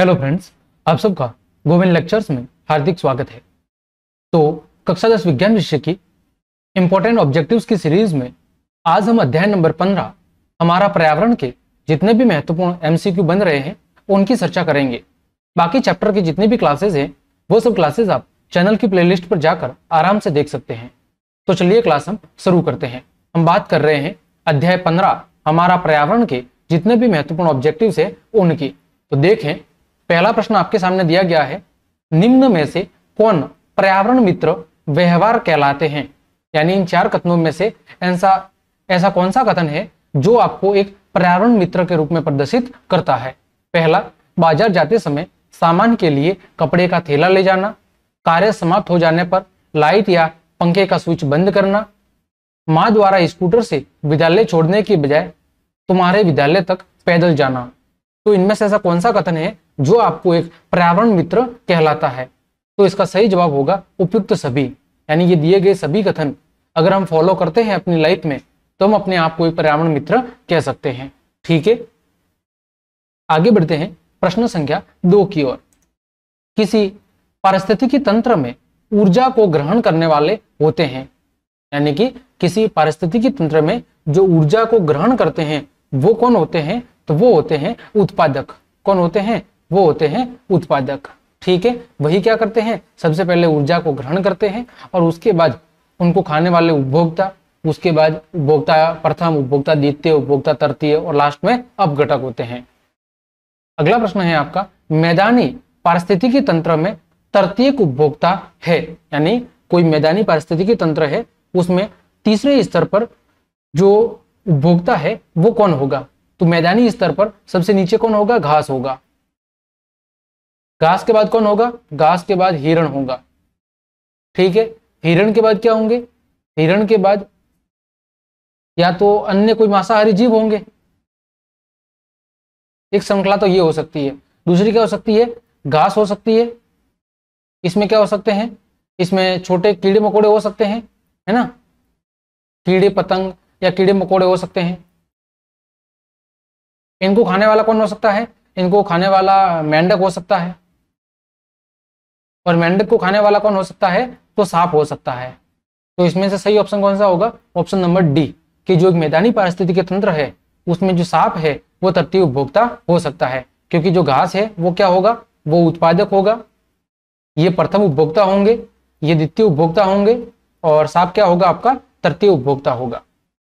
hello friends आप सबका Govind lectures में हार्दिक स्वागत है तो कक्षा दस विज्ञान विषय की इम्पोर्टेंट ऑब्जेक्टिव्स की सीरीज में आज हम अध्याय नंबर पंद्रह हमारा पर्यावरण के जितने भी महत्वपूर्ण एमसीक्यू बन रहे हैं उनकी चर्चा करेंगे बाकी चैप्टर के जितने भी क्लासेज हैं वो सब क्लासेज आप चैनल की प्ले पर जाकर आराम से देख सकते हैं तो चलिए क्लास हम शुरू करते हैं हम बात कर रहे हैं अध्याय पंद्रह हमारा पर्यावरण के जितने भी महत्वपूर्ण ऑब्जेक्टिव है उनकी तो देखें पहला प्रश्न आपके सामने दिया गया है निम्न में से कौन पर्यावरण मित्र व्यवहार कहलाते हैं यानी इन चार कथनों में से ऐसा ऐसा कौन सा कथन है जो आपको एक पर्यावरण मित्र के रूप में प्रदर्शित करता है पहला बाजार जाते समय सामान के लिए कपड़े का थैला ले जाना कार्य समाप्त हो जाने पर लाइट या पंखे का स्विच बंद करना माँ द्वारा स्कूटर से विद्यालय छोड़ने की बजाय तुम्हारे विद्यालय तक पैदल जाना तो इनमें से ऐसा कौन सा कथन है जो आपको एक पर्यावरण मित्र कहलाता है तो इसका सही जवाब होगा उपयुक्त सभी यानी ये दिए गए सभी कथन अगर हम फॉलो करते हैं अपनी लाइफ में तो हम अपने आप को एक पर्यावरण मित्र कह सकते हैं ठीक है आगे बढ़ते हैं प्रश्न संख्या दो की ओर किसी पारिस्थितिकी तंत्र में ऊर्जा को ग्रहण करने वाले होते हैं यानी कि किसी पारिस्थितिकी तंत्र में जो ऊर्जा को ग्रहण करते हैं वो कौन होते हैं तो वो होते हैं उत्पादक कौन होते हैं वो होते हैं उत्पादक ठीक है वही क्या करते हैं सबसे पहले ऊर्जा को ग्रहण करते हैं और उसके बाद उनको खाने वाले उपभोक्ता उसके बाद उपभोक्ता प्रथम उपभोक्ता द्वितीय उपभोक्ता तृतीय और लास्ट में अपघटक होते हैं अगला प्रश्न है आपका मैदानी पारिस्थितिकी तंत्र में तृतीय उपभोक्ता है यानी कोई मैदानी पारिस्थितिकी तंत्र है उसमें तीसरे स्तर पर जो उपभोक्ता है वो कौन होगा तो मैदानी स्तर पर सबसे नीचे कौन होगा घास होगा घास के बाद कौन होगा घास के बाद हिरण होगा ठीक है हिरण के बाद क्या होंगे हिरण के बाद या तो अन्य कोई मांसाहारी जीव होंगे एक श्रृंखला तो ये हो सकती है दूसरी क्या हो सकती है घास हो सकती है इसमें क्या हो सकते हैं इसमें छोटे कीड़े मकोड़े हो सकते हैं है ना कीड़े पतंग या कीड़े मकोड़े हो सकते हैं इनको खाने वाला कौन हो सकता है इनको खाने वाला मेंढक हो सकता है और मेंढक को खाने वाला कौन हो सकता है तो सांप हो सकता है तो इसमें से सही ऑप्शन कौन सा होगा ऑप्शन नंबर डी कि जो एक मैदानी पारिस्थिति के तंत्र है उसमें जो सांप है वो तृतीय उपभोक्ता हो सकता है क्योंकि जो घास है वो क्या होगा वो उत्पादक होगा ये प्रथम उपभोक्ता होंगे ये द्वितीय उपभोक्ता होंगे और सांप क्या होगा आपका तृतीय उपभोक्ता होगा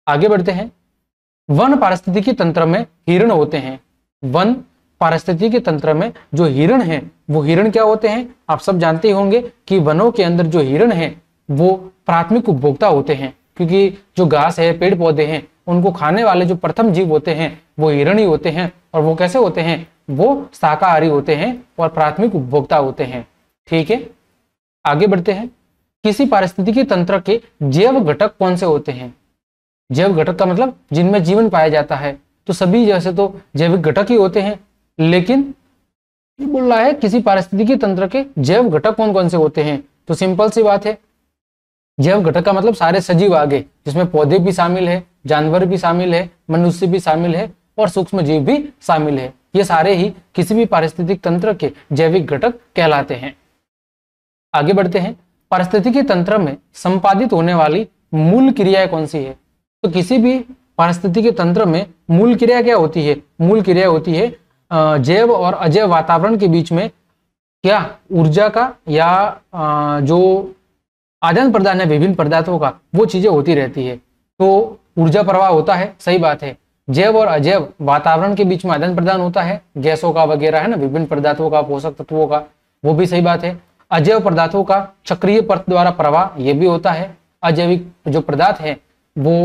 आगे बढ़ते हैं वन पारिस्थितिकी तंत्र में हिरण होते हैं वन पारिस्थिति के तंत्र में जो हिरण है वो हिरण क्या होते हैं आप सब जानते होंगे कि वनों के अंदर जो हिरण है वो प्राथमिक उपभोक्ता होते हैं क्योंकि जो घास है पेड़ पौधे हैं उनको खाने वाले जो प्रथम जीव होते हैं वो हिरण ही होते हैं और वो कैसे होते हैं वो शाकाहारी होते हैं और प्राथमिक उपभोक्ता होते हैं ठीक है आगे बढ़ते हैं किसी पारिस्थितिकी तंत्र के जैव घटक कौन से होते हैं जैव घटक का मतलब जिनमें जीवन पाया जाता है तो सभी जैसे तो जैविक घटक ही होते हैं लेकिन बोल रहा है किसी पारिस्थितिकी तंत्र के जैव घटक कौन कौन से होते हैं तो सिंपल सी बात है जैव घटक का मतलब सारे सजीव आगे जिसमें पौधे भी शामिल है जानवर भी शामिल है मनुष्य भी शामिल है और सूक्ष्म जीव भी शामिल है ये सारे ही किसी भी पारिस्थितिक तंत्र के जैविक घटक कहलाते हैं आगे बढ़ते हैं पारिस्थितिकी तंत्र में संपादित होने वाली मूल क्रियाएं कौन सी है तो किसी भी पारिस्थितिकी तंत्र में मूल क्रिया क्या होती है मूल क्रिया होती है जैव और अजैव वातावरण के बीच में क्या ऊर्जा का या जो आदान प्रदान है विभिन्न पदार्थों का वो चीजें होती रहती है तो ऊर्जा प्रवाह होता है सही बात है जैव और अजैव वातावरण के बीच में आदान प्रदान होता है गैसों का वगैरह है ना विभिन्न पदार्थों का पोषक तत्वों का वो भी सही बात है अजैव पदार्थों का चक्रीय पथ द्वारा प्रवाह ये भी होता है अजैविक जो पदार्थ है वो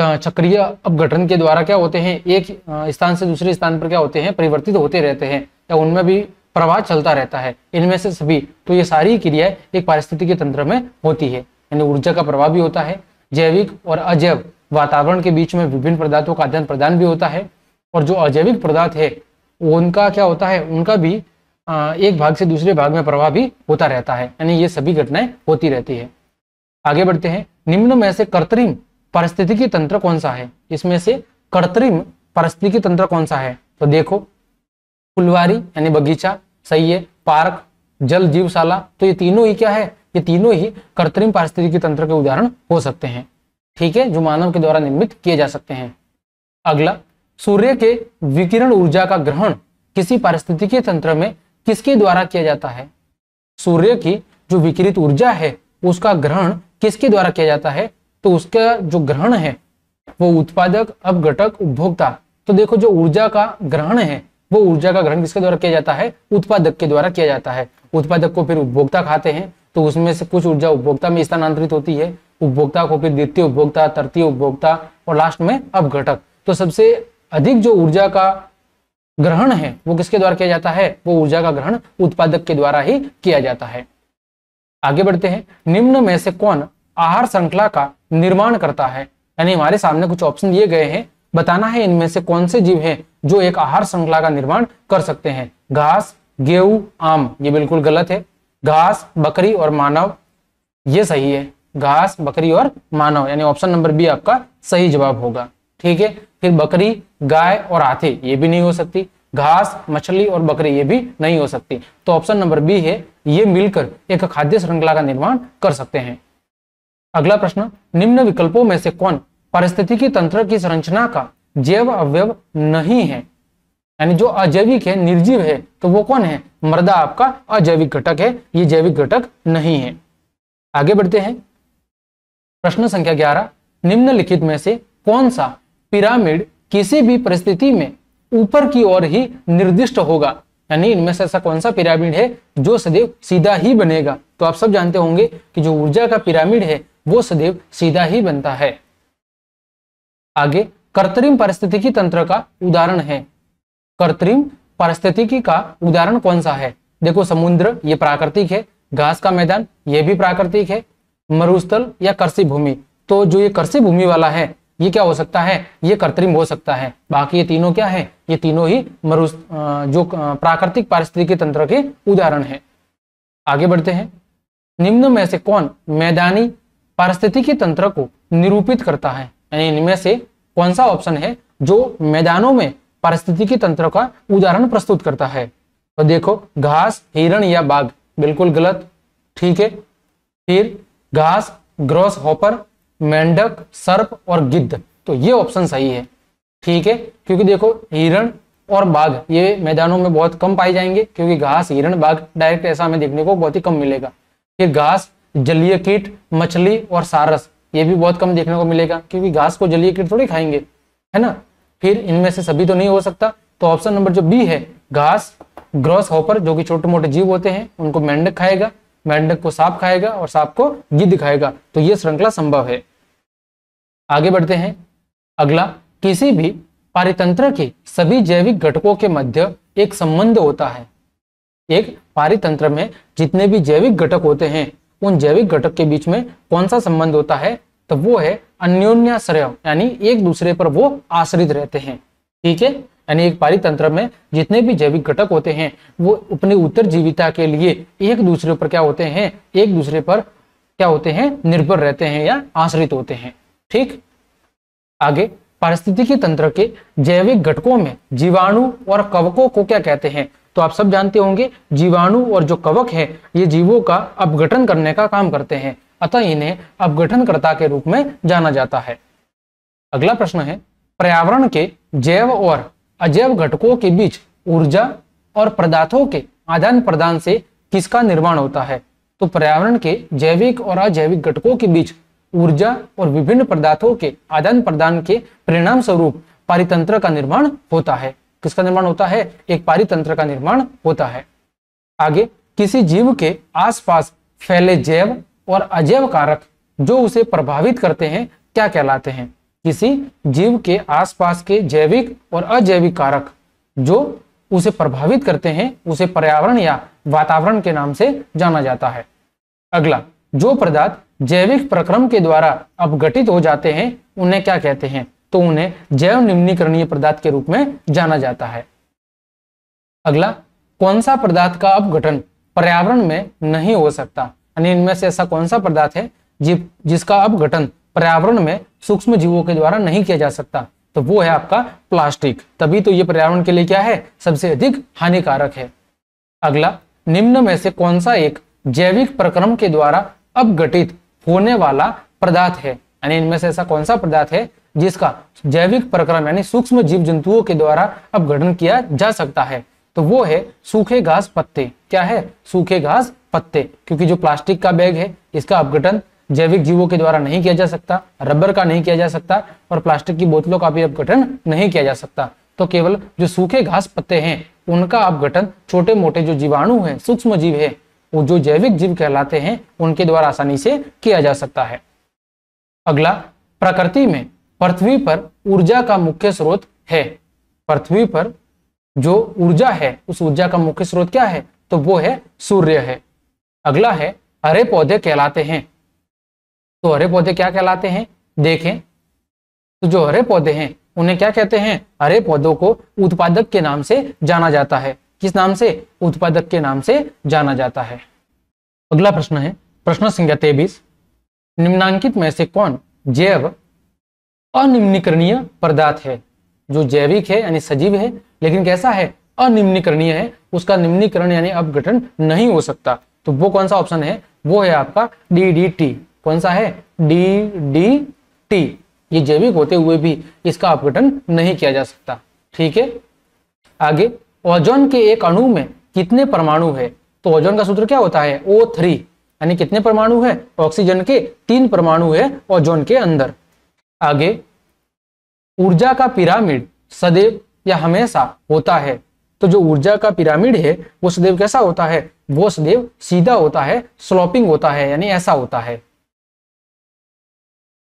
चक्रीय अपघटन के द्वारा क्या होते हैं एक स्थान से दूसरे स्थान पर क्या होते हैं परिवर्तित होते रहते हैं या उनमें भी प्रवाह चलता रहता है इनमें से सभी तो ये सारी क्रियाएं एक पारिस्थितिकी तंत्र में होती है यानी ऊर्जा का प्रवाह भी होता है जैविक और अजैव वातावरण के बीच में विभिन्न पदार्थों का आदान प्रदान भी होता है और जो अजैविक पदार्थ है उनका क्या होता है उनका भी एक भाग से दूसरे भाग में प्रवाह भी होता रहता है यानी ये सभी घटनाएं होती रहती है आगे बढ़ते हैं निम्न में से कृत्रिम परिस्थितिकी तंत्र कौन सा है इसमें से कर्तरिम परिस्थितिकी तंत्र कौन सा है तो देखो फुलवारी यानी बगीचा सही है पार्क जल जीवशाला तो ये तीनों ही क्या है ये तीनों ही कृत्रिम पारिस्थितिकी तंत्र के उदाहरण हो सकते हैं ठीक है जो मानव के द्वारा निर्मित किए जा सकते हैं अगला सूर्य के विकिरण ऊर्जा का ग्रहण किसी पारिस्थितिकी तंत्र में किसके द्वारा किया जाता है सूर्य की जो विकिरित ऊर्जा है उसका ग्रहण किसके द्वारा किया जाता है तो उसका जो ग्रहण है वो उत्पादक घटक उपभोक्ता तो देखो जो ऊर्जा का ग्रहण है वो ऊर्जा का ग्रहण किसके द्वारा किया जाता है उत्पादक के द्वारा किया जाता है उत्पादक को फिर उपभोक्ता खाते हैं तो उसमें से कुछ ऊर्जा उपभोक्ता में स्थानांतरित होती है उपभोक्ता को फिर द्वितीय उपभोक्ता तृतीय उपभोक्ता और लास्ट में घटक तो सबसे अधिक जो ऊर्जा का ग्रहण है वो किसके द्वारा किया जाता है वो ऊर्जा का ग्रहण उत्पादक के द्वारा ही किया जाता है आगे बढ़ते हैं निम्न में से कौन आहार श्रृंखला का निर्माण करता है यानी हमारे सामने कुछ ऑप्शन दिए गए हैं बताना है इनमें से कौन से जीव हैं जो एक आहार श्रृंखला का निर्माण कर सकते हैं घास गेहूं आम ये बिल्कुल गलत है घास बकरी और मानव ये सही है घास बकरी और मानव यानी ऑप्शन नंबर बी आपका सही जवाब होगा ठीक है फिर बकरी गाय और हाथी ये भी नहीं हो सकती घास मछली और बकरी ये भी नहीं हो सकती तो ऑप्शन नंबर बी है ये मिलकर एक खाद्य श्रृंखला का निर्माण कर सकते हैं अगला प्रश्न निम्न विकल्पों में से कौन की तंत्र की संरचना का जैव अवयव नहीं है यानी जो अजैविक है निर्जीव है तो वो कौन है मृदा आपका अजैविक घटक है ये जैविक घटक नहीं है आगे बढ़ते हैं प्रश्न संख्या ग्यारह निम्नलिखित में से कौन सा पिरामिड किसी भी परिस्थिति में ऊपर की ओर ही निर्दिष्ट होगा यानी इनमें से ऐसा कौन सा पिरामिड है जो सदैव सीधा ही बनेगा तो आप सब जानते होंगे कि जो ऊर्जा का पिरामिड है वो सदैव सीधा ही बनता है आगे कृत्रिम परिस्थितिकी तंत्र का उदाहरण है कृत्रिम परिस्थितिकी का उदाहरण कौन सा है देखो समुद्र ये प्राकृतिक है घास का मैदान ये भी प्राकृतिक है मरुस्थल या कृषि भूमि तो जो ये कृषि भूमि वाला है ये क्या हो सकता है ये कृत्रिम हो सकता है बाकी ये तीनों क्या है ये तीनों ही मरु जो प्राकृतिक पारिस्थितिकी तंत्र के उदाहरण है आगे बढ़ते हैं निम्न में से कौन मैदानी पारिस्थितिकी तंत्र को निरूपित करता है यानी इनमें से कौन सा ऑप्शन है जो मैदानों में पारिस्थितिकी तंत्र का उदाहरण प्रस्तुत करता है तो देखो घास हिरण या बाघ बिल्कुल गलत ठीक है फिर घास ग्रॉस हॉपर मेंढक सर्प और गिद्ध तो ये ऑप्शन सही है ठीक है क्योंकि देखो हिरण और बाघ ये मैदानों में बहुत कम पाए जाएंगे क्योंकि घास हिरण बाघ डायरेक्ट ऐसा हमें देखने को बहुत ही कम मिलेगा फिर घास जलीय कीट मछली और सारस ये भी बहुत कम देखने को मिलेगा क्योंकि घास को जलीय कीट थोड़ी खाएंगे है ना फिर इनमें से सभी तो नहीं हो सकता तो ऑप्शन नंबर जो बी है घास ग्रॉस होपर जो कि छोटे मोटे जीव होते हैं उनको मेंढक खाएगा मेंढक को सांप खाएगा और सांप को गिद्ध खाएगा तो यह श्रृंखला संभव है आगे बढ़ते हैं अगला किसी भी पारितंत्र के सभी जैविक घटकों के मध्य एक संबंध होता है एक पारितंत्र में जितने भी जैविक घटक होते हैं उन जैविक घटक के बीच में कौन सा संबंध होता है तो वो है अन्योन्याश्रय यानी एक दूसरे पर वो आश्रित रहते हैं ठीक है यानी एक पारितंत्र में जितने भी जैविक घटक होते हैं वो अपने उत्तर जीविता के लिए एक दूसरे पर क्या होते हैं एक दूसरे पर क्या होते हैं निर्भर रहते हैं या आश्रित होते हैं ठीक आगे पारिस्थितिकी तंत्र के जैविक घटकों में जीवाणु और कवकों को क्या कहते हैं तो आप सब जानते होंगे जीवाणु और जो कवक है ये जीवों का अपघटन करने का काम करते हैं अतः इन्हें अपघटनकर्ता के रूप में जाना जाता है अगला प्रश्न है पर्यावरण के जैव और अजैव घटकों के बीच ऊर्जा और पदार्थों के आदान प्रदान से किसका निर्माण होता है तो पर्यावरण के जैविक और अजैविक घटकों के बीच ऊर्जा और विभिन्न पदार्थों के आदान प्रदान के परिणाम स्वरूप पारितंत्र का निर्माण होता है किसका निर्माण होता है एक पारितंत्र का निर्माण होता है आगे किसी जीव के आसपास फैले जैव और अजैव कारक जो उसे प्रभावित करते हैं क्या कहलाते हैं किसी जीव के आसपास के जैविक और अजैविक कारक जो उसे प्रभावित करते हैं उसे पर्यावरण या वातावरण के नाम से जाना जाता है अगला जो पदार्थ जैविक प्रक्रम के द्वारा अपघटित हो जाते हैं उन्हें क्या कहते हैं तो उन्हें जैव निम्नीकरणीय पदार्थ के रूप में जाना जाता है अगला कौन सा पदार्थ का अपघटन पर्यावरण में नहीं हो सकता यानी इनमें से ऐसा कौन सा पदार्थ है जि, जिसका अपघटन पर्यावरण में सूक्ष्म जीवों के द्वारा नहीं किया जा सकता तो वो है आपका प्लास्टिक तभी तो ये पर्यावरण के लिए क्या है सबसे अधिक हानिकारक है अगला निम्न में से कौन सा एक जैविक प्रक्रम के द्वारा अपघटित होने वाला पदार्थ है यानी इनमें से ऐसा कौन सा पदार्थ है जिसका जैविक प्रक्रम यानी सूक्ष्म जीव जंतुओं के द्वारा अपगठन किया जा सकता है तो वो है सूखे घास पत्ते क्या है सूखे घास पत्ते क्योंकि जो प्लास्टिक का बैग है इसका अपघटन जैविक जीवों के द्वारा नहीं किया जा सकता रबर का नहीं किया जा सकता और प्लास्टिक की बोतलों का भी अपगठन नहीं किया जा सकता तो केवल जो सूखे घास पत्ते हैं उनका अपगठन छोटे मोटे जो जीवाणु हैं सूक्ष्म जीव है वो जो जैविक जीव कहलाते हैं उनके द्वारा आसानी से किया जा सकता है अगला प्रकृति में पृथ्वी पर ऊर्जा का मुख्य स्रोत है पृथ्वी पर जो ऊर्जा है उस ऊर्जा का मुख्य स्रोत क्या है तो वो है सूर्य है अगला है हरे पौधे कहलाते हैं तो हरे पौधे क्या कहलाते हैं देखें तो जो हरे पौधे हैं उन्हें क्या कहते हैं हरे पौधों को उत्पादक के नाम से जाना जाता है किस नाम से उत्पादक के नाम से जाना जाता है अगला प्रश्न है प्रश्न संख्या तेबीस निम्नांकित में से कौन जैव अनिम्नीकरणीय पदार्थ है जो जैविक है यानी सजीव है लेकिन कैसा है अनिम्नीकरणीय है उसका निम्नीकरण यानी अपघटन नहीं हो सकता तो वो कौन सा ऑप्शन है वो है आपका डी डी टी कौन सा है डी डी टी ये जैविक होते हुए भी इसका अपघटन नहीं किया जा सकता ठीक है आगे ओजोन के एक अणु में कितने परमाणु है तो ओजोन का सूत्र क्या होता है ओ थ्री यानी कितने परमाणु है ऑक्सीजन के तीन परमाणु है ओजोन के अंदर आगे ऊर्जा का पिरामिड सदैव या हमेशा होता है तो जो ऊर्जा का पिरामिड है वो सदैव कैसा होता है वो सदैव सीधा होता है स्लोपिंग होता है यानी ऐसा होता है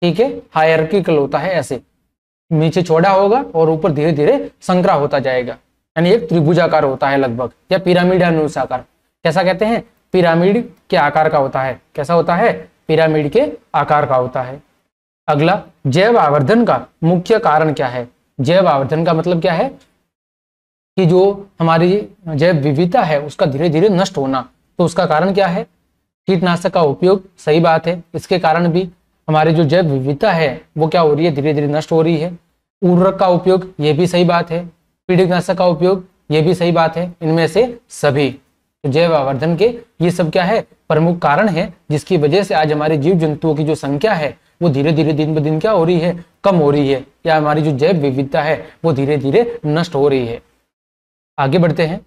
ठीक है हायरकल होता है ऐसे नीचे छोड़ा होगा और ऊपर धीरे धीरे संक्रा होता जाएगा यानी एक त्रिभुजाकार होता है लगभग या पिरामिड अनुसाकार कैसा कहते हैं पिरामिड के आकार का होता है कैसा होता है पिरामिड के आकार का होता है अगला जैव आवर्धन का मुख्य कारण क्या है जैव आवर्धन का मतलब क्या है कि जो हमारी जैव विविधता है उसका धीरे धीरे नष्ट होना तो उसका कारण क्या है कीटनाशक का उपयोग सही बात है इसके कारण भी हमारी जो जैव विविधता है वो क्या हो रही है धीरे धीरे नष्ट हो रही है उर्वरक का उपयोग ये भी सही बात है कीटनाशक का उपयोग ये भी सही बात है इनमें से सभी तो जैव आवर्धन के ये सब क्या है प्रमुख कारण है जिसकी वजह से आज हमारे जीव जंतुओं की जो संख्या है वो धीरे धीरे दिन ब दिन क्या हो रही है कम हो रही है या हमारी जो जैव विविधता है वो धीरे धीरे नष्ट हो रही है आगे बढ़ते हैं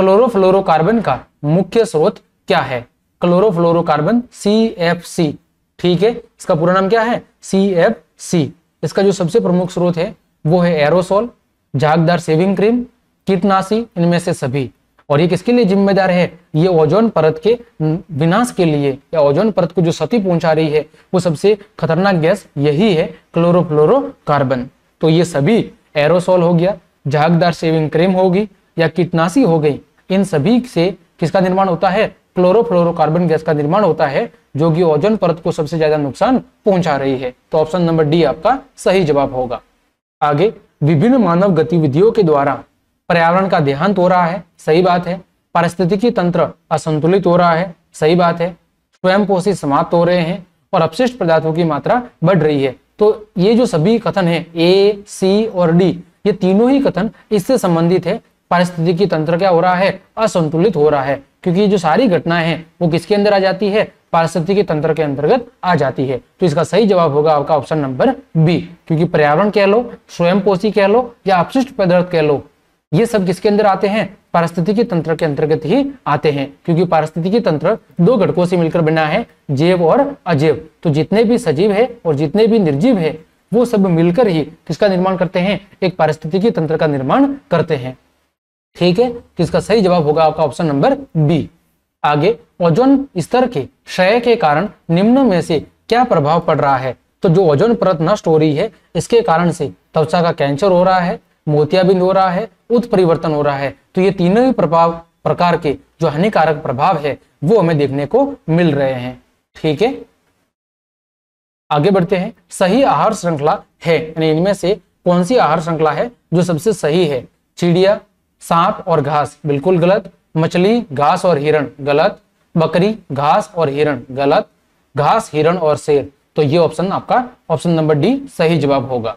क्लोरोफ्लोरोकार्बन का मुख्य स्रोत क्या है क्लोरोफ्लोरोकार्बन सी एफ सी ठीक है इसका पूरा नाम क्या है सी एफ सी इसका जो सबसे प्रमुख स्रोत है वो है एरोसोल झागदार सेविंग क्रीम कीटनाशी इनमें से सभी और ये किसके लिए जिम्मेदार है ये ओजोन परत के विनाश के लिए या ओजोन परत को जो क्षति पहुंचा रही है वो सबसे खतरनाक गैस यही है क्लोरोफ्लोरोकार्बन तो ये सभी एरोसोल हो गया झागदार सेविंग क्रीम होगी या कीटनाशी हो गई इन सभी से किसका निर्माण होता है क्लोरोफ्लोरोकार्बन गैस का निर्माण होता है जो कि ओजोन परत को सबसे ज्यादा नुकसान पहुंचा रही है तो ऑप्शन नंबर डी आपका सही जवाब होगा आगे विभिन्न मानव गतिविधियों के द्वारा पर्यावरण का देहांत हो रहा है सही बात है पारिस्थितिकी तंत्र असंतुलित हो रहा है सही बात है स्वयं पोषित समाप्त हो रहे हैं और अपशिष्ट पदार्थों की मात्रा बढ़ रही है तो ये जो सभी कथन है ए सी और डी ये तीनों ही कथन इससे संबंधित है पारिस्थितिकी तंत्र क्या हो रहा है असंतुलित हो रहा है क्योंकि ये जो सारी घटनाएं हैं वो किसके अंदर आ जाती है पारिस्थितिकी तंत्र के अंतर्गत आ जाती है तो इसका सही जवाब होगा आपका ऑप्शन नंबर बी क्योंकि पर्यावरण कह लो पोषी कह लो या अपशिष्ट पदार्थ कह लो ये सब किसके अंदर आते हैं पारिस्थितिकी तंत्र के अंतर्गत ही आते हैं क्योंकि पारिस्थितिकी तंत्र दो घटकों से मिलकर बना है जैव और अजैव तो जितने भी सजीव है और जितने भी निर्जीव है वो सब मिलकर ही किसका निर्माण करते हैं एक पारिस्थितिकी तंत्र का निर्माण करते हैं ठीक है किसका तो सही जवाब होगा आपका ऑप्शन नंबर बी आगे ओजोन स्तर के क्षय के कारण निम्न में से क्या प्रभाव पड़ रहा है तो जो ओजोन परत नष्ट हो रही है इसके कारण से त्वचा का कैंसर हो रहा है मोतियाबिंद हो रहा है उत्परिवर्तन हो रहा है तो ये तीनों ही प्रभाव प्रकार के जो हानिकारक प्रभाव है वो हमें देखने को मिल रहे हैं ठीक है आगे बढ़ते हैं सही आहार श्रृंखला है यानी इनमें से कौन सी आहार श्रृंखला है जो सबसे सही है चिड़िया सांप और घास बिल्कुल गलत मछली घास और हिरण गलत बकरी घास और हिरण गलत घास हिरण और शेर तो ये ऑप्शन आपका ऑप्शन नंबर डी सही जवाब होगा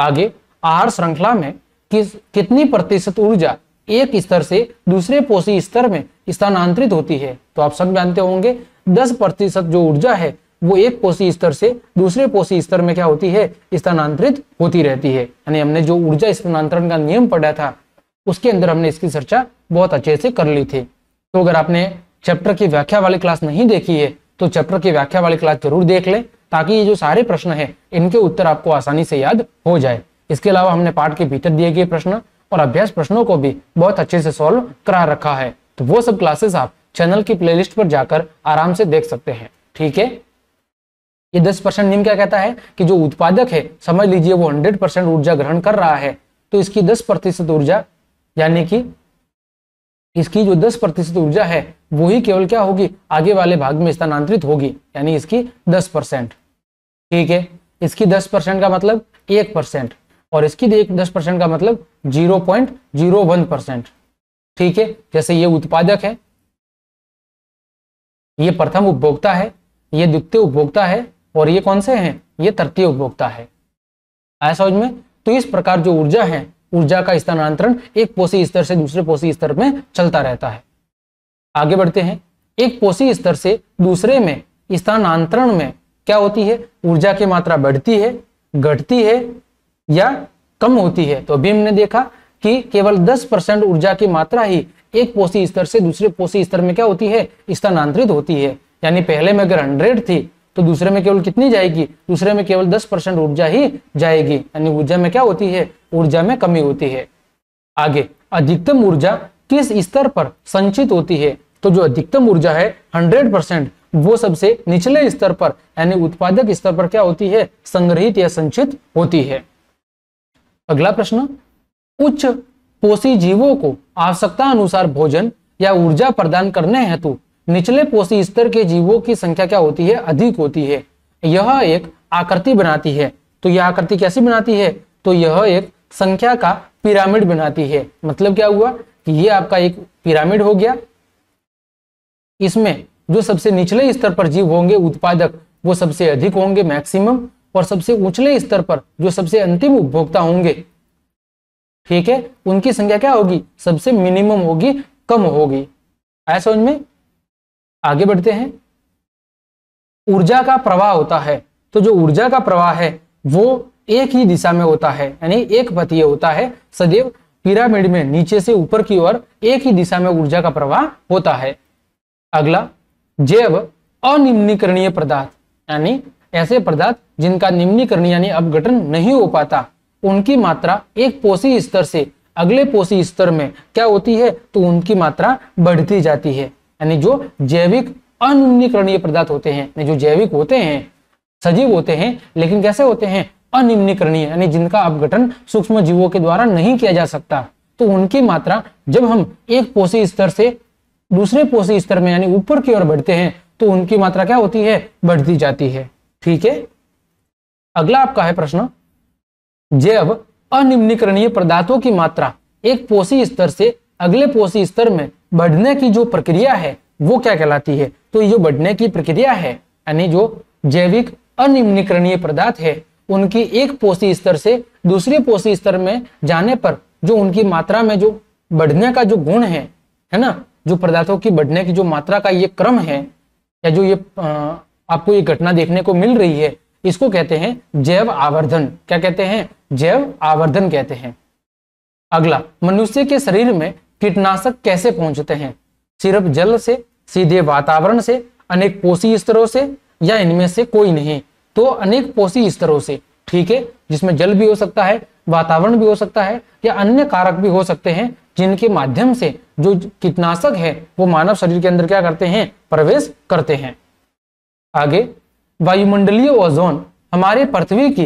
आगे आहार श्रृंखला में किस कितनी प्रतिशत ऊर्जा एक स्तर से दूसरे पोषी स्तर में स्थानांतरित होती है तो आप सब जानते होंगे दस प्रतिशत जो ऊर्जा है वो एक पोषी स्तर से दूसरे पोषी स्तर में क्या होती है स्थानांतरित होती रहती है यानी हमने जो ऊर्जा स्थानांतरण का नियम पढ़ा था उसके अंदर हमने इसकी चर्चा बहुत अच्छे से कर ली थी तो अगर आपने चैप्टर की व्याख्या वाली क्लास नहीं देखी है तो चैप्टर की व्याख्या वाली क्लास जरूर देख लें ताकि ये जो सारे प्रश्न हैं इनके उत्तर आपको आसानी से याद हो जाए इसके अलावा हमने पाठ के भीतर दिए गए प्रश्न और अभ्यास प्रश्नों को भी बहुत अच्छे से सॉल्व करा रखा है तो वो सब क्लासेस आप चैनल की प्लेलिस्ट पर जाकर आराम से देख सकते हैं ठीक है ये दस परसेंट नियम क्या कहता है कि जो उत्पादक है समझ लीजिए वो हंड्रेड परसेंट ऊर्जा ग्रहण कर रहा है तो इसकी दस प्रतिशत ऊर्जा यानी कि इसकी जो दस प्रतिशत ऊर्जा है वो ही केवल क्या होगी आगे वाले भाग में स्थानांतरित होगी यानी इसकी दस परसेंट ठीक है इसकी दस परसेंट का मतलब एक परसेंट और इसकी देख दस परसेंट का मतलब zero point zero one percent ठीक है जैसे ये उत्पादक है ये प्रथम उपभोक्ता है ये द्वितीय उपभोक्ता है और ये कौन से हैं ये तृतीय उपभोक्ता है ऐसा समझ में तो इस प्रकार जो ऊर्जा है ऊर्जा का स्थानांतरण एक पोषी स्तर से दूसरे पोषी स्तर में चलता रहता है आगे बढ़ते हैं एक पोषी स्तर से दूसरे में स्थानांतरण में क्या होती है ऊर्जा की मात्रा बढ़ती है घटती है या कम होती है तो अभी हमने देखा कि केवल 10 परसेंट ऊर्जा की मात्रा ही एक पोषी स्तर से दूसरे पोषी स्तर में क्या होती है स्थानांतरित होती है यानी पहले में अगर हंड्रेड थी तो दूसरे में केवल कितनी जाएगी दूसरे में केवल दस परसेंट ऊर्जा ही जाएगी यानी ऊर्जा में क्या होती है ऊर्जा में कमी होती है आगे अधिकतम ऊर्जा किस स्तर पर संचित होती है तो जो अधिकतम ऊर्जा है 100 परसेंट वो सबसे निचले स्तर पर यानी उत्पादक स्तर पर क्या होती है संग्रहित या संचित होती है अगला प्रश्न उच्च पोषी जीवों को आवश्यकता अनुसार भोजन या ऊर्जा प्रदान करने हेतु निचले पोषी स्तर के जीवों की संख्या क्या होती है अधिक होती है यह एक आकृति बनाती है तो यह आकृति कैसी बनाती है तो यह एक संख्या का पिरामिड बनाती है मतलब क्या हुआ कि यह आपका एक पिरामिड हो गया इसमें जो सबसे निचले स्तर पर जीव होंगे उत्पादक वो सबसे अधिक होंगे मैक्सिमम और सबसे उचले स्तर पर जो सबसे अंतिम उपभोक्ता होंगे ठीक है उनकी संख्या क्या होगी सबसे मिनिमम होगी कम होगी आया समझ में आगे बढ़ते हैं ऊर्जा का प्रवाह होता है तो जो ऊर्जा का प्रवाह है वो एक ही दिशा में होता है यानी एक पतीय होता है सदैव पिरामिड में नीचे से ऊपर की ओर एक ही दिशा में ऊर्जा का प्रवाह होता है अगला जैव अनिम्नीकरणीय पदार्थ यानी ऐसे पदार्थ जिनका निम्नीकरण यानी अपघटन नहीं हो पाता उनकी मात्रा एक पोषी स्तर से अगले पोषी स्तर में क्या होती है तो उनकी मात्रा बढ़ती जाती है यानी जो जैविक अनिम्नीकरणीय पदार्थ होते हैं जो जैविक होते हैं सजीव होते हैं लेकिन कैसे होते हैं अनिम्नीकरणीय यानी जिनका अपघटन सूक्ष्म जीवों के द्वारा नहीं किया जा सकता तो उनकी मात्रा जब हम एक पोषी स्तर से दूसरे पोषी स्तर में यानी ऊपर की ओर बढ़ते हैं तो उनकी मात्रा क्या होती है बढ़ती जाती है ठीक है अगला आपका है प्रश्न जैव अनिम्नीकरणीय पदार्थों की मात्रा एक पोषी स्तर से अगले पोषी स्तर में बढ़ने की जो प्रक्रिया है वो क्या कहलाती है तो ये जो बढ़ने की प्रक्रिया है यानी जो जैविक अनिम्नीकरणीय पदार्थ है उनकी एक पोषी स्तर से दूसरे पोषी स्तर में जाने पर जो उनकी मात्रा में जो बढ़ने का जो गुण है है ना जो पदार्थों की बढ़ने की जो मात्रा का ये क्रम है या जो ये आपको ये घटना देखने को मिल रही है इसको कहते हैं जैव आवर्धन क्या कहते हैं जैव आवर्धन कहते हैं अगला मनुष्य के शरीर में कीटनाशक कैसे पहुंचते हैं सिर्फ जल से सीधे वातावरण से अनेक पोषी स्तरों से या इनमें से कोई नहीं तो अनेक पोषी स्तरों से ठीक है जिसमें जल भी हो सकता है वातावरण भी हो सकता है या अन्य कारक भी हो सकते हैं जिनके माध्यम से जो कीटनाशक है वो मानव शरीर के अंदर क्या करते हैं प्रवेश करते हैं आगे वायुमंडलीय ओजोन हमारे पृथ्वी की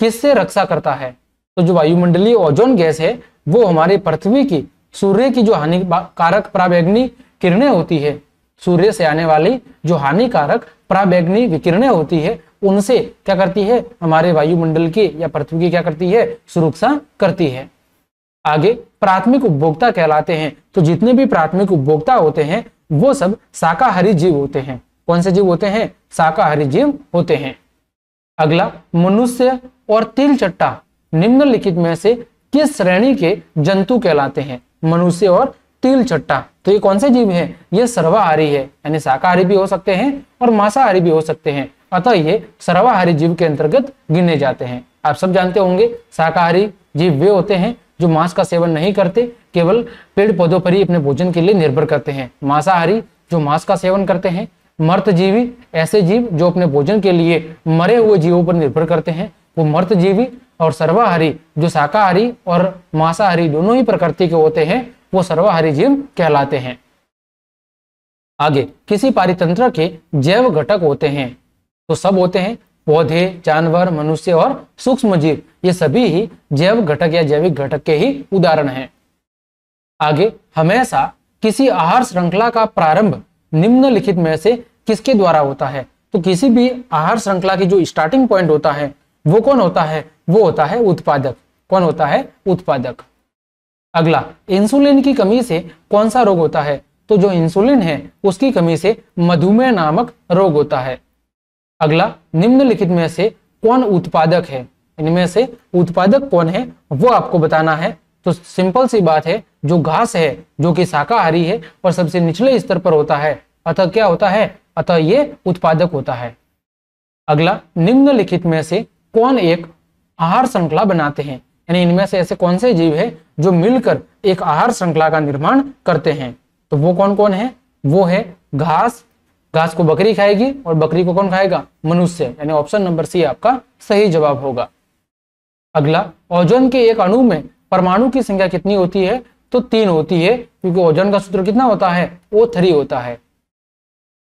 किससे रक्षा करता है तो जो वायुमंडलीय ओजोन गैस है वो हमारे पृथ्वी की सूर्य की जो हानिकारक प्रावैग्नि किरणें होती है सूर्य से आने वाली जो हानिकारक प्रावैग्नि विकिरणें होती है उनसे क्या करती है हमारे वायुमंडल की या पृथ्वी की क्या करती है सुरक्षा करती है आगे प्राथमिक उपभोक्ता कहलाते हैं तो जितने भी प्राथमिक उपभोक्ता होते हैं वो सब शाकाहारी जीव होते हैं कौन से जीव होते हैं शाकाहारी जीव होते हैं अगला मनुष्य और तिल चट्टा निम्नलिखित में से किस श्रेणी के जंतु कहलाते हैं मनुष्य और तिल चट्टा तो ये कौन से जीव हैं ये सर्वाहारी है यानी शाकाहारी भी हो सकते हैं और मांसाहारी भी हो सकते हैं अतः ये सर्वाहारी जीव के अंतर्गत गिने जाते हैं आप सब जानते होंगे शाकाहारी जीव वे होते हैं जो मांस का सेवन नहीं करते केवल पेड़ पौधों पर ही अपने भोजन के लिए निर्भर करते हैं मांसाहारी जो मांस का सेवन करते हैं मर्त जीवी ऐसे जीव जो अपने भोजन के लिए मरे हुए जीवों पर निर्भर करते हैं वो मर्त जीवी और सर्वाहारी जो शाकाहारी और मांसाहारी दोनों ही प्रकृति के होते हैं वो सर्वाहारी जीव कहलाते हैं आगे किसी पारितंत्र के जैव घटक होते हैं तो सब होते हैं पौधे जानवर मनुष्य और सूक्ष्म जीव ये सभी ही जैव घटक या जैविक घटक के ही उदाहरण हैं आगे हमेशा किसी आहार श्रृंखला का प्रारंभ निम्नलिखित में से किसके द्वारा होता है तो किसी भी आहार श्रृंखला की जो स्टार्टिंग पॉइंट होता है वो कौन होता है वो होता है उत्पादक कौन होता है उत्पादक अगला इंसुलिन की कमी से कौन सा रोग होता है तो जो इंसुलिन है उसकी कमी से मधुमेह नामक रोग होता है अगला निम्नलिखित में से कौन उत्पादक है इनमें से उत्पादक कौन है वो आपको बताना है तो सिंपल सी बात है जो घास है जो कि शाकाहारी है और सबसे निचले स्तर पर होता है अतः क्या होता है अतः ये उत्पादक होता है अगला निम्नलिखित में से कौन एक आहार श्रृंखला बनाते हैं यानी इनमें से ऐसे कौन से जीव है जो मिलकर एक आहार श्रृंखला का निर्माण करते हैं तो वो कौन कौन है वो है घास घास को बकरी खाएगी और बकरी को कौन खाएगा मनुष्य यानी ऑप्शन नंबर सी आपका सही जवाब होगा अगला ओजोन के एक अणु में परमाणु की संख्या कितनी होती है तो तीन होती है क्योंकि ओजन का सूत्र कितना होता है ओ थ्री होता है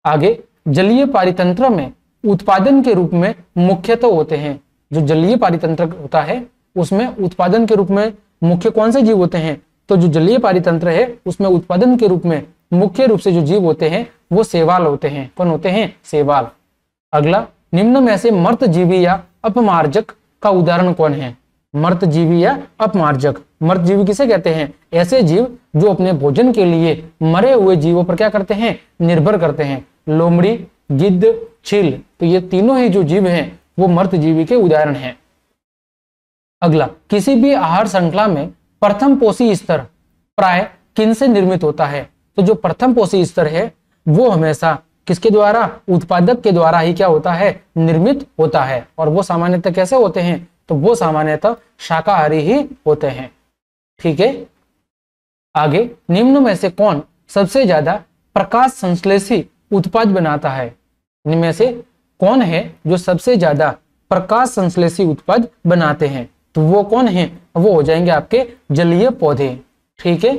आगे जलीय पारितंत्र में उत्पादन के रूप में मुख्यतः तो होते हैं जो जलीय पारितंत्र होता है उसमें उत्पादन के रूप में मुख्य कौन से जीव होते हैं तो जो जलीय पारितंत्र है उसमें उत्पादन के रूप में मुख्य रूप से जो जीव होते हैं वो सेवाल होते हैं कौन होते हैं सेवाल अगला निम्न में से मर्त जीवी या अपमार्जक का उदाहरण कौन है मर्त जीवी या अपमार्जक मर्त जीवी किसे कहते हैं ऐसे जीव जो अपने भोजन के लिए मरे हुए जीवों पर क्या करते हैं निर्भर करते हैं लोमड़ी गिद्ध छील तो ये तीनों ही जो जीव हैं वो मर्त जीवी के उदाहरण हैं अगला किसी भी आहार श्रृंखला में प्रथम पोषी स्तर प्राय किन से निर्मित होता है तो जो प्रथम पोषी स्तर है वो हमेशा किसके द्वारा उत्पादक के द्वारा ही क्या होता है निर्मित होता है और वो सामान्यतः कैसे होते हैं तो वो सामान्यतः शाकाहारी ही होते हैं ठीक है आगे निम्न में से कौन सबसे ज्यादा प्रकाश संश्लेषी उत्पाद बनाता है निम्न से कौन है जो सबसे ज्यादा प्रकाश संश्लेषी उत्पाद बनाते हैं तो वो कौन है वो हो जाएंगे आपके जलीय पौधे ठीक है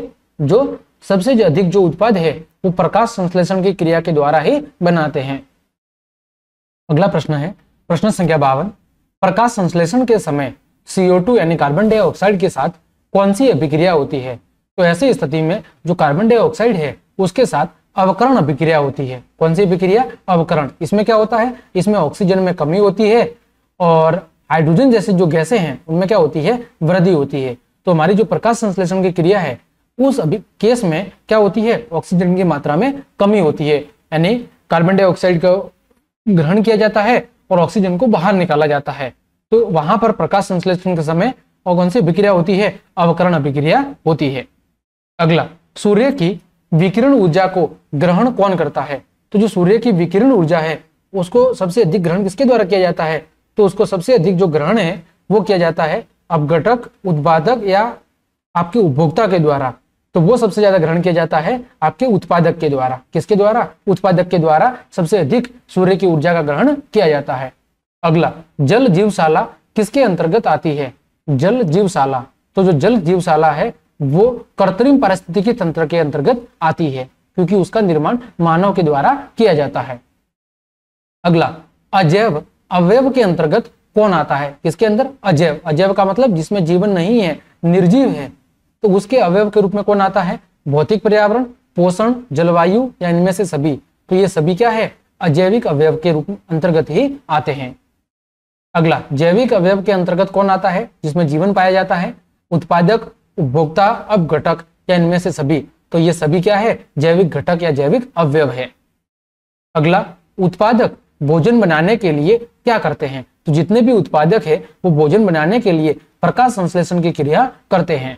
जो सबसे अधिक जो उत्पाद है वो प्रकाश संश्लेषण की क्रिया के द्वारा ही बनाते हैं अगला प्रश्न है प्रश्न संख्या बावन प्रकाश संश्लेषण के समय CO2 यानी कार्बन डाइऑक्साइड के साथ कौन सी अभिक्रिया होती है तो ऐसी स्थिति में जो कार्बन डाइऑक्साइड है उसके साथ अवकरण अभिक्रिया होती है कौन सी अभिक्रिया अवकरण इसमें क्या होता है इसमें ऑक्सीजन में कमी होती है और हाइड्रोजन जैसे जो गैसे हैं उनमें क्या होती है वृद्धि होती है तो हमारी जो प्रकाश संश्लेषण की क्रिया है उस अभी केस में क्या होती है ऑक्सीजन की मात्रा में कमी होती है यानी कार्बन डाइऑक्साइड को ग्रहण किया जाता है और ऑक्सीजन को बाहर निकाला जाता है तो वहां पर प्रकाश संश्लेषण के समय कौन सी विक्रिया होती है अवकरण अभिक्रिया होती है अगला सूर्य की विकिरण ऊर्जा को ग्रहण कौन करता है तो जो सूर्य की विकिरण ऊर्जा है उसको सबसे अधिक ग्रहण किसके द्वारा किया जाता है तो उसको सबसे अधिक जो ग्रहण है वो किया जाता है अपघटक उत्पादक या आपके उपभोक्ता के द्वारा तो वो सबसे ज्यादा ग्रहण किया जाता है आपके उत्पादक के द्वारा किसके द्वारा उत्पादक के द्वारा सबसे अधिक सूर्य की ऊर्जा का ग्रहण किया जाता है अगला जल जीवशाला किसके अंतर्गत आती है जल जीवशाला तो जो जल जीवशाला है वो कृत्रिम पारिस्थितिकी तंत्र के अंतर्गत आती है क्योंकि उसका निर्माण मानव के द्वारा किया जाता है अगला अजैव अवयव के अंतर्गत कौन आता है किसके अंदर अजैव अजैव का मतलब जिसमें जीवन नहीं है निर्जीव है तो उसके अवयव के रूप में कौन आता है भौतिक पर्यावरण पोषण जलवायु या इनमें से सभी तो ये सभी क्या है अजैविक अवयव के रूप अंतर्गत ही आते हैं अगला जैविक अवयव के अंतर्गत कौन आता है जिसमें जीवन पाया जाता है उत्पादक उपभोक्ता अपघटक या इनमें से सभी तो ये सभी क्या है जैविक घटक या जैविक अवयव है अगला उत्पादक भोजन बनाने के लिए क्या करते हैं तो जितने भी उत्पादक है वो भोजन बनाने के लिए प्रकाश संश्लेषण की क्रिया करते हैं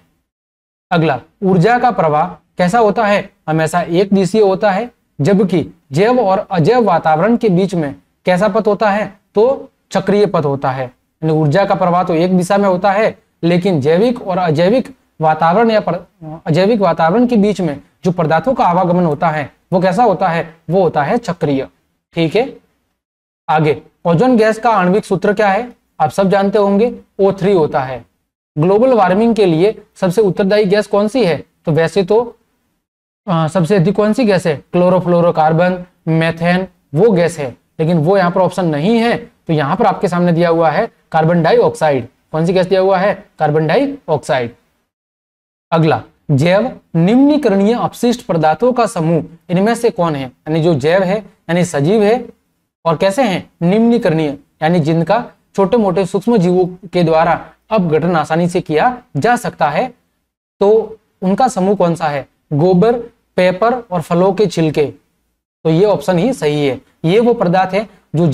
अगला ऊर्जा का प्रवाह कैसा होता है हमेशा एक दिशीय होता है जबकि जैव और अजैव वातावरण के बीच में कैसा पथ होता है तो चक्रीय पथ होता है ऊर्जा का प्रवाह तो एक दिशा में होता है लेकिन जैविक और अजैविक वातावरण या अजैविक वातावरण के बीच में जो पदार्थों का आवागमन होता है वो कैसा होता है वो होता है चक्रीय ठीक है आगे ओजोन गैस का आणविक सूत्र क्या है आप सब जानते होंगे ओ थ्री होता है ग्लोबल वार्मिंग के लिए सबसे उत्तरदायी गैस कौन सी है तो वैसे तो आ, सबसे अधिक कौन सी गैस है क्लोरोफ्लोरोकार्बन मेथेन वो गैस है लेकिन वो यहाँ पर ऑप्शन नहीं है तो यहाँ पर आपके सामने दिया हुआ है कार्बन डाइऑक्साइड कौन सी गैस दिया हुआ है कार्बन डाइऑक्साइड अगला जैव निम्नीकरणीय अपशिष्ट पदार्थों का समूह इनमें से कौन है यानी जो जैव है यानी सजीव है और कैसे हैं निम्नीकरणीय यानी जिनका छोटे मोटे सूक्ष्म जीवों के द्वारा अपघटन आसानी से किया जा सकता है तो उनका समूह कौन सा है गोबर पेपर और फलों के छिलके तो ये ऑप्शन ही सही है ये वो पदार्थ है जो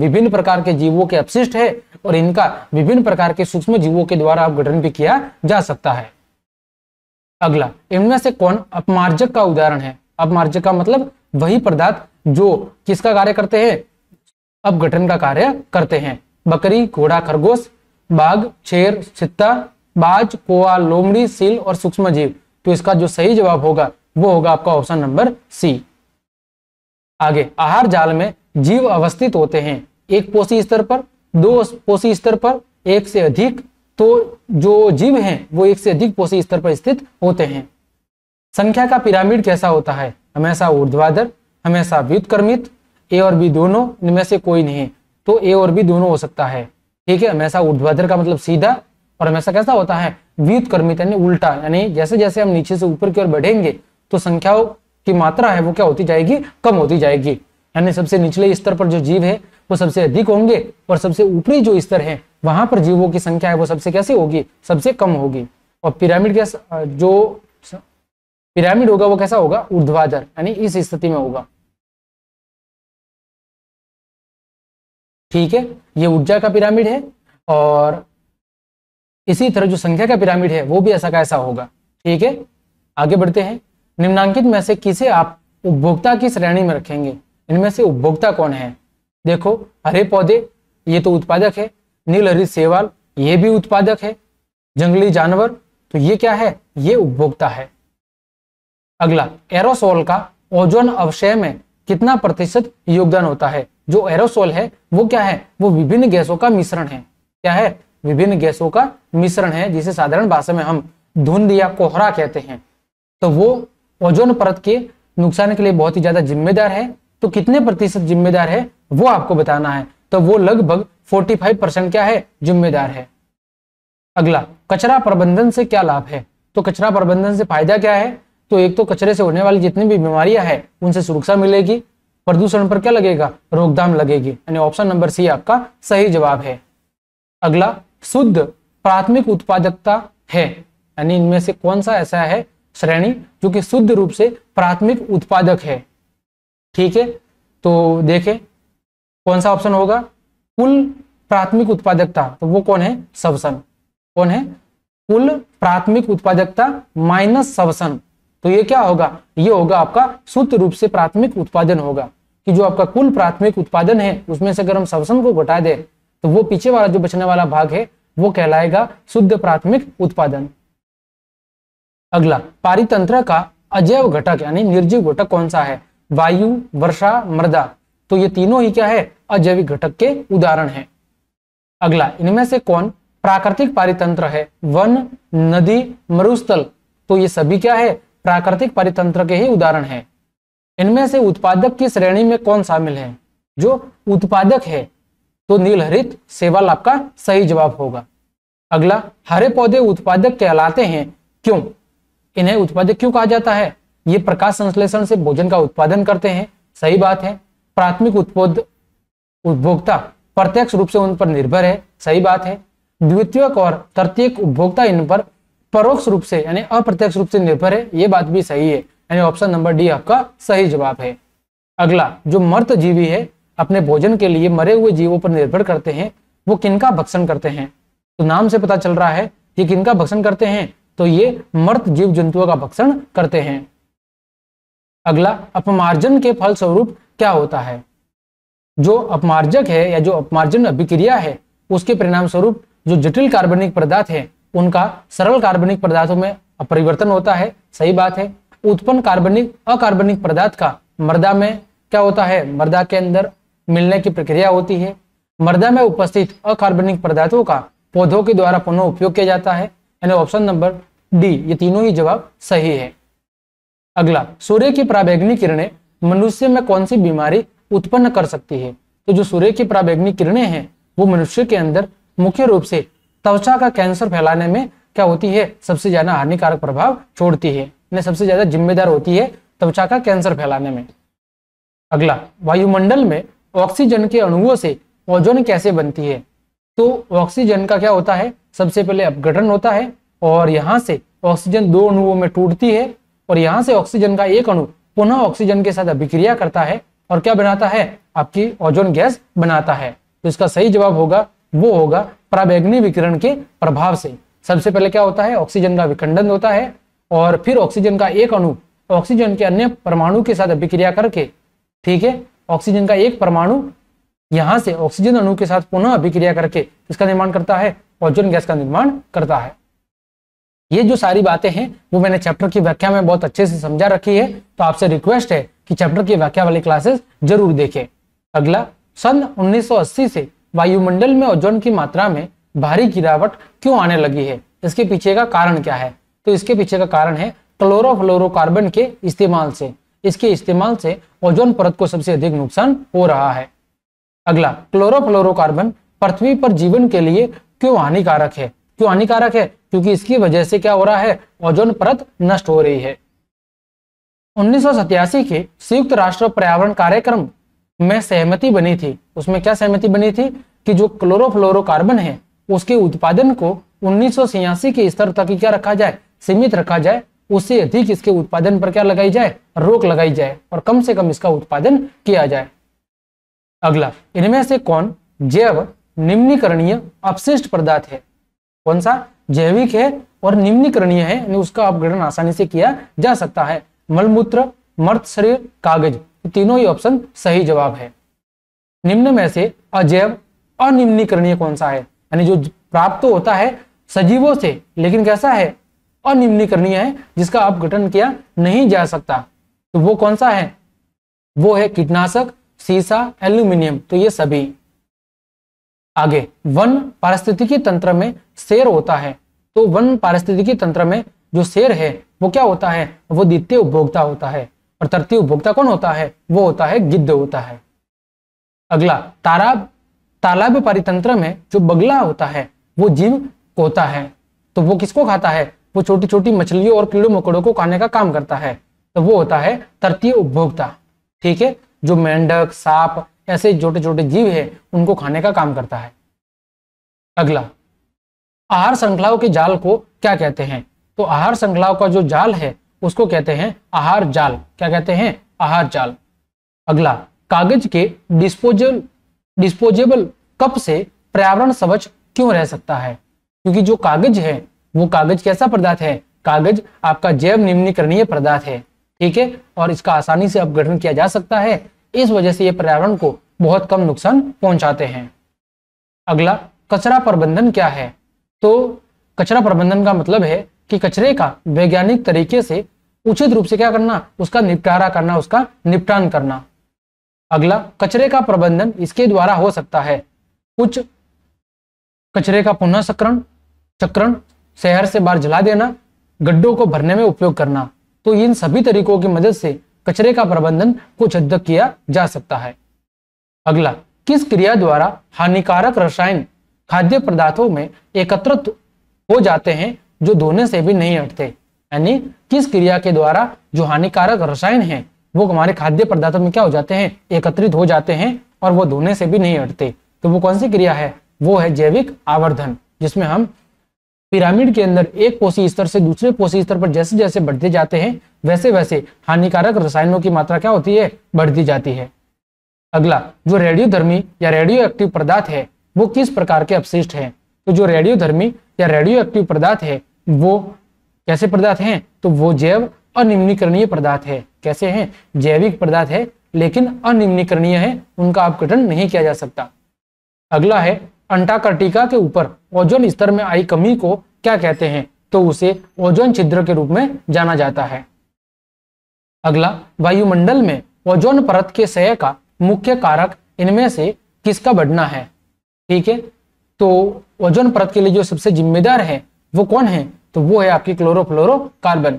विभिन्न प्रकार के जीवों के अपशिष्ट है और इनका विभिन्न प्रकार के सूक्ष्म जीवों के द्वारा अपघटन भी किया जा सकता है अगला इनमें से कौन अपमार्जक का उदाहरण है अपमार्जक का मतलब वही पदार्थ जो किसका कार्य करते हैं अपघटन का कार्य करते हैं बकरी घोड़ा खरगोश बाघ छेर छित्ता बाज कोआ लोमड़ी सील और सूक्ष्म जीव तो इसका जो सही जवाब होगा वो होगा आपका ऑप्शन नंबर सी आगे आहार जाल में जीव अवस्थित होते हैं एक पोषी स्तर पर दो पोषी स्तर पर एक से अधिक तो जो जीव हैं वो एक से अधिक पोषी स्तर पर स्थित होते हैं संख्या का पिरामिड कैसा होता है हमेशा ऊर्ध्वाधर हमेशा व्युतकर्मित ए और बी दोनों इनमें से कोई नहीं तो ए और बी दोनों हो सकता है ठीक है हमेशा ऊर्ध्वाधर का मतलब सीधा और हमेशा कैसा होता है व्युतकर्मित यानी उल्टा यानी जैसे जैसे हम नीचे से ऊपर की ओर बढ़ेंगे तो संख्याओं की मात्रा है वो क्या होती जाएगी कम होती जाएगी यानी सबसे निचले स्तर पर जो जीव है वो सबसे अधिक होंगे और सबसे ऊपरी जो स्तर है वहां पर जीवों की संख्या है वो सबसे कैसे होगी सबसे कम होगी और पिरामिड के जो पिरामिड होगा वो कैसा होगा ऊर्ध्वाधर यानी इस स्थिति में होगा ठीक है ये ऊर्जा का पिरामिड है और इसी तरह जो संख्या का पिरामिड है वो भी ऐसा का ऐसा होगा ठीक है आगे बढ़ते हैं निम्नांकित में से किसे आप उपभोक्ता की श्रेणी में रखेंगे इनमें से उपभोक्ता कौन है देखो हरे पौधे ये तो उत्पादक है नील हरी सेवाल ये भी उत्पादक है जंगली जानवर तो ये क्या है ये उपभोक्ता है अगला एरोसोल का ओजोन अवशय में कितना प्रतिशत योगदान होता है जो एरोसोल है वो क्या है वो विभिन्न गैसों का मिश्रण है क्या है विभिन्न गैसों का मिश्रण है जिसे साधारण भाषा में हम धुंध या कोहरा कहते हैं तो वो ओजोन परत के नुकसान के लिए बहुत ही ज्यादा जिम्मेदार है तो कितने प्रतिशत जिम्मेदार है वो आपको बताना है तो वो लगभग 45 परसेंट क्या है जिम्मेदार है अगला कचरा प्रबंधन से क्या लाभ है तो कचरा प्रबंधन से फायदा क्या है तो एक तो कचरे से होने वाली जितनी भी बीमारियां हैं उनसे सुरक्षा मिलेगी प्रदूषण पर क्या लगेगा रोकथाम लगेगी यानी ऑप्शन नंबर सी आपका सही जवाब है अगला शुद्ध प्राथमिक उत्पादकता है यानी इनमें से कौन सा ऐसा है श्रेणी जो कि शुद्ध रूप से प्राथमिक उत्पादक है ठीक है तो देखें कौन सा ऑप्शन होगा कुल प्राथमिक उत्पादकता तो वो कौन है सबसन कौन है कुल प्राथमिक उत्पादकता माइनस सबसन तो ये क्या होगा ये होगा आपका शुद्ध रूप से प्राथमिक उत्पादन होगा कि जो आपका कुल प्राथमिक उत्पादन है उसमें से अगर हम सवसम को घटा दे तो वो पीछे वाला जो बचने वाला भाग है वो कहलाएगा शुद्ध प्राथमिक उत्पादन अगला पारितंत्र का अजैव घटक यानी निर्जीव घटक कौन सा है वायु वर्षा मृदा तो ये तीनों ही क्या है अजैविक घटक के उदाहरण है अगला इनमें से कौन प्राकृतिक पारितंत्र है वन नदी मरुस्थल तो ये सभी क्या है प्राकृतिक परितंत्र के ही उदाहरण है इनमें से उत्पादक की श्रेणी में कौन शामिल है जो उत्पादक है तो नीलहरित सेवाल आपका सही जवाब होगा अगला हरे पौधे उत्पादक कहलाते हैं क्यों इन्हें उत्पादक क्यों कहा जाता है ये प्रकाश संश्लेषण से भोजन का उत्पादन करते हैं सही बात है प्राथमिक उत्पोद उपभोक्ता प्रत्यक्ष रूप से उन पर निर्भर है सही बात है द्वितीयक और तृतीय उपभोक्ता इन पर परोक्ष रूप से यानी अप्रत्यक्ष रूप से निर्भर है ये बात भी सही है यानी ऑप्शन नंबर डी आपका सही जवाब है अगला जो मर्त जीवी है अपने भोजन के लिए मरे हुए जीवों पर निर्भर करते हैं वो किनका भक्षण करते हैं तो नाम से पता चल रहा है ये किनका भक्षण करते हैं तो ये मर्त जीव जंतुओं का भक्षण करते हैं अगला अपमार्जन के फल स्वरूप क्या होता है जो अपमार्जक है या जो अपमार्जन अभिक्रिया है उसके परिणाम स्वरूप जो जटिल कार्बनिक पदार्थ है उनका सरल कार्बनिक पदार्थों में परिवर्तन होता है सही बात है उत्पन्न कार्बनिक अकार्बनिक पदार्थ का मृदा में क्या होता है मृदा के अंदर मिलने की प्रक्रिया होती है मृदा में उपस्थित अकार्बनिक पदार्थों का पौधों के द्वारा पुनः उपयोग किया जाता है यानी ऑप्शन नंबर डी ये तीनों ही जवाब सही है अगला सूर्य की प्रावेग्नि किरणें मनुष्य में कौन सी बीमारी उत्पन्न कर सकती है तो जो सूर्य की प्रावेग्नि किरणें हैं वो मनुष्य के अंदर मुख्य रूप से त्वचा का कैंसर फैलाने में क्या होती है सबसे ज्यादा हानिकारक प्रभाव छोड़ती है ने सबसे ज्यादा जिम्मेदार होती है त्वचा का कैंसर फैलाने में अगला वायुमंडल में ऑक्सीजन के अणुओं से ओजोन कैसे बनती है तो ऑक्सीजन का क्या होता है सबसे पहले अपघटन होता है और यहाँ से ऑक्सीजन दो अणुओं में टूटती है और यहाँ से ऑक्सीजन का एक अणु पुनः ऑक्सीजन के साथ अभिक्रिया करता है और क्या बनाता है आपकी ओजोन गैस बनाता है तो इसका सही जवाब होगा वो होगा प्राबैग्नी विकिरण के प्रभाव से सबसे पहले क्या होता है ऑक्सीजन का विखंडन होता है और फिर ऑक्सीजन का एक अणु तो ऑक्सीजन के अन्य परमाणु के साथ अभिक्रिया करके ठीक है ऑक्सीजन का एक परमाणु यहां से ऑक्सीजन अणु के साथ पुनः अभिक्रिया करके इसका निर्माण करता है ऑक्सीजन गैस का निर्माण करता है ये जो सारी बातें हैं वो मैंने चैप्टर की व्याख्या में बहुत अच्छे से समझा रखी है तो आपसे रिक्वेस्ट है कि चैप्टर की व्याख्या वाली क्लासेस जरूर देखें अगला सन 1980 से वायुमंडल में ओजोन की मात्रा में भारी गिरावट क्यों आने लगी है इसके पीछे का कारण क्या है तो इसके पीछे का कारण है क्लोरोफ्लोरोकार्बन के इस्तेमाल से इसके इस्तेमाल से ओजोन परत को सबसे अधिक नुकसान हो रहा है अगला क्लोरोफ्लोरोकार्बन पृथ्वी पर जीवन के लिए क्यों हानिकारक है क्यों हानिकारक है क्योंकि इसकी वजह से क्या हो रहा है ओजोन परत नष्ट हो रही है उन्नीस के संयुक्त राष्ट्र पर्यावरण कार्यक्रम में सहमति बनी थी उसमें क्या सहमति बनी थी कि जो क्लोरोफ्लोरोकार्बन है उसके उत्पादन को उन्नीस के स्तर तक क्या रखा जाए सीमित रखा जाए उससे अधिक इसके उत्पादन पर क्या लगाई जाए रोक लगाई जाए और कम से कम इसका उत्पादन किया जाए अगला इनमें से कौन जैव निम्नीकरणीय अपशिष्ट पदार्थ है कौन सा जैविक है और निम्नीकरणीय है उसका अपग्रहण आसानी से किया जा सकता है मलमूत्र मर्त शरीर कागज तीनों ही ऑप्शन सही जवाब है निम्न में से अजैव अनिम्नीकरणीय कौन सा है यानी जो प्राप्त तो होता है सजीवों से लेकिन कैसा है अनिम्नीकरणीय है जिसका आप गठन किया नहीं जा सकता तो वो कौन सा है वो है कीटनाशक सीसा एल्यूमिनियम तो ये सभी आगे वन पारिस्थितिकी तंत्र में शेर होता है तो वन पारिस्थितिकी तंत्र में जो शेर है वो क्या होता है वो द्वितीय उपभोक्ता होता है और तृतीय उपभोक्ता कौन होता है वो होता है गिद्ध होता है अगला ताराब तालाब परितंत्र में जो बगला होता है वो जीव कोता है तो वो किसको खाता है वो छोटी छोटी मछलियों और कीड़ों मकोड़ों को खाने का काम करता है तो वो होता है तृतीय उपभोक्ता ठीक है जो मेंढक सांप ऐसे छोटे छोटे जीव है उनको खाने का काम करता है अगला आहार श्रृंखलाओं के जाल को क्या कहते हैं तो आहार श्रृंखलाओं का जो जाल है उसको कहते हैं आहार जाल क्या कहते हैं आहार जाल अगला कागज के डिस्पोजल डिस्पोजेबल कप से पर्यावरण स्वच्छ क्यों रह सकता है क्योंकि जो कागज है वो कागज कैसा पदार्थ है कागज आपका जैव निम्नीकरणीय पदार्थ है ठीक है और इसका आसानी से अपघटन किया जा सकता है इस वजह से ये पर्यावरण को बहुत कम नुकसान पहुंचाते हैं अगला कचरा प्रबंधन क्या है तो कचरा प्रबंधन का मतलब है कि कचरे का वैज्ञानिक तरीके से उचित रूप से क्या करना उसका निपटारा करना उसका निपटान करना अगला कचरे का प्रबंधन इसके द्वारा हो सकता है कुछ कचरे का पुनः सक्रण चक्रण शहर से बाहर जला देना गड्ढों को भरने में उपयोग करना तो इन सभी तरीकों की मदद से कचरे का प्रबंधन कुछ हद तक किया जा सकता है अगला किस क्रिया द्वारा हानिकारक रसायन खाद्य पदार्थों में एकत्रित हो जाते हैं जो धोने से भी नहीं हटते यानी किस क्रिया के द्वारा जो हानिकारक रसायन है वो हमारे खाद्य पदार्थों में क्या हो जाते हैं एकत्रित हो जाते हैं और वो धोने से भी नहीं हटते तो वो कौन सी क्रिया है वो है जैविक आवर्धन जिसमें हम पिरामिड के अंदर एक पोषी स्तर से दूसरे पोषी स्तर पर जैसे जैसे बढ़ते जाते हैं वैसे वैसे हानिकारक रसायनों की मात्रा क्या होती है बढ़ती जाती है अगला जो रेडियोधर्मी या रेडियो एक्टिव पदार्थ है वो किस प्रकार के अपशिष्ट है तो जो रेडियोधर्मी या रेडियो एक्टिव पदार्थ है वो कैसे पदार्थ हैं तो वो जैव अनिम्नीकरणीय पदार्थ है कैसे हैं जैविक पदार्थ है लेकिन अनिम्नीकरणीय है उनका अपघटन नहीं किया जा सकता अगला है अंटार्कटिका के ऊपर ओजोन स्तर में आई कमी को क्या कहते हैं तो उसे ओजोन छिद्र के रूप में जाना जाता है अगला वायुमंडल में ओजोन परत के क्षय का मुख्य कारक इनमें से किसका बढ़ना है ठीक है तो ओजोन परत के लिए जो सबसे जिम्मेदार है वो कौन है तो वो है आपकी कार्बन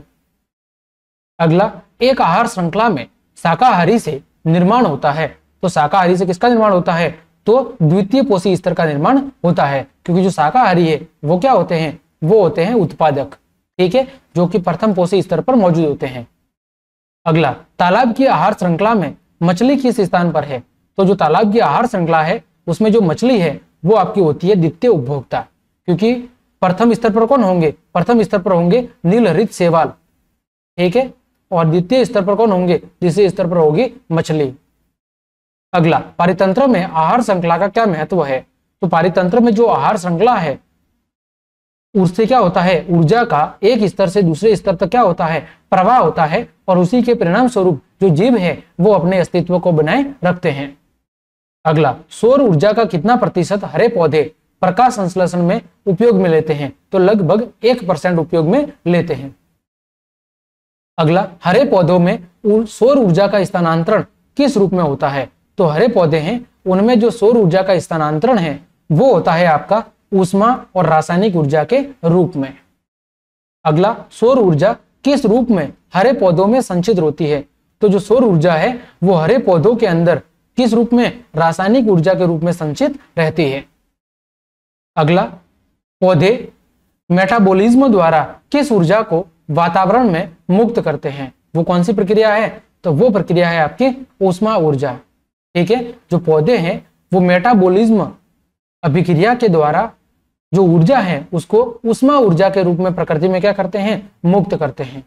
अगला एक आहार श्रृंखला में शाकाहारी से निर्माण होता है तो शाकाहारी से किसका निर्माण होता है तो द्वितीय पोषी स्तर का निर्माण होता है क्योंकि जो शाकाहारी है वो क्या होते हैं वो होते हैं उत्पादक ठीक है जो कि प्रथम पोषी स्तर पर मौजूद होते हैं अगला तालाब की आहार श्रृंखला में मछली किस स्थान पर है तो जो तालाब की आहार श्रृंखला है उसमें जो मछली है वो आपकी होती है द्वितीय उपभोक्ता क्योंकि प्रथम स्तर पर कौन होंगे प्रथम स्तर पर होंगे नीलहरित सेवाल ठीक है और द्वितीय स्तर पर कौन होंगे तीसरे स्तर पर होगी मछली अगला पारितंत्र में आहार श्रृंखला का क्या महत्व है तो पारितंत्र में जो आहार श्रृंखला है उससे क्या होता है ऊर्जा का एक स्तर से दूसरे स्तर तक क्या होता है प्रवाह होता है और उसी के परिणाम स्वरूप जो जीव है वो अपने अस्तित्व को बनाए रखते हैं अगला सौर ऊर्जा का कितना प्रतिशत हरे पौधे प्रकाश संश्लेषण में उपयोग में लेते हैं तो लगभग एक परसेंट उपयोग में लेते हैं अगला हरे पौधों में सौर ऊर्जा का स्थानांतरण किस रूप में होता है तो हरे पौधे हैं उनमें जो सौर ऊर्जा का स्थानांतरण है वो होता है आपका ऊष्मा और रासायनिक ऊर्जा के रूप में अगला सौर ऊर्जा किस रूप में हरे पौधों में संचित होती है तो जो सौर ऊर्जा है वो हरे पौधों के अंदर किस रूप में रासायनिक ऊर्जा के रूप में संचित रहती है अगला पौधे मेटाबॉलिज्म द्वारा किस ऊर्जा को वातावरण में मुक्त करते हैं वो कौन सी प्रक्रिया है तो वो प्रक्रिया है आपकी उष्मा ऊर्जा ठीक है जो पौधे हैं वो मेटाबॉलिज्म अभिक्रिया के द्वारा जो ऊर्जा है उसको उष्मा ऊर्जा के रूप में प्रकृति में क्या करते हैं मुक्त करते हैं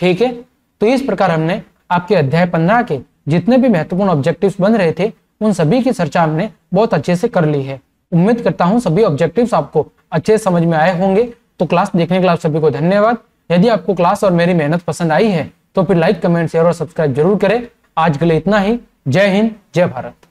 ठीक है तो इस प्रकार हमने आपके अध्याय पंद्रह के जितने भी महत्वपूर्ण ऑब्जेक्टिव्स बन रहे थे उन सभी की चर्चा हमने बहुत अच्छे से कर ली है उम्मीद करता हूँ सभी ऑब्जेक्टिव्स आपको अच्छे समझ में आए होंगे तो क्लास देखने के लिए आप सभी को धन्यवाद यदि आपको क्लास और मेरी मेहनत पसंद आई है तो फिर लाइक कमेंट शेयर और सब्सक्राइब जरूर करें आज के लिए इतना ही जय हिंद जय भारत